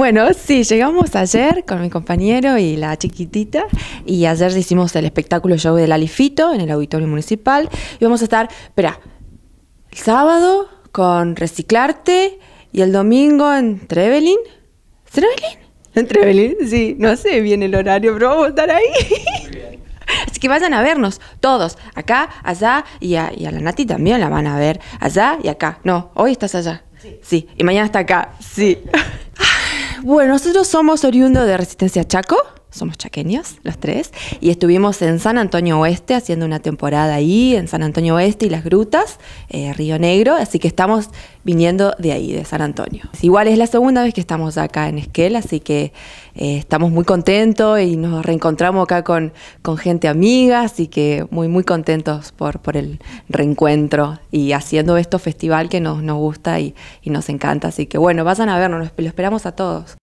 Bueno, sí, llegamos ayer con mi compañero y la chiquitita y ayer hicimos el espectáculo show del Alifito en el Auditorio Municipal y vamos a estar, espera, el sábado con Reciclarte y el domingo en Trevelin. ¿Trevelin? En Trevelin, sí, no sé bien el horario, pero vamos a estar ahí. Así que vayan a vernos todos, acá, allá y a, la Nati también la van a ver, allá y acá. No, hoy estás allá. Sí. sí. Y mañana está acá. Sí. Bueno, nosotros somos oriundo de Resistencia Chaco, somos chaqueños los tres, y estuvimos en San Antonio Oeste haciendo una temporada ahí, en San Antonio Oeste y Las Grutas, eh, Río Negro, así que estamos viniendo de ahí, de San Antonio. Igual es la segunda vez que estamos acá en Esquel, así que eh, estamos muy contentos y nos reencontramos acá con, con gente amiga, así que muy, muy contentos por, por el reencuentro y haciendo esto festival que nos, nos gusta y, y nos encanta, así que bueno, vayan a vernos, lo esperamos a todos.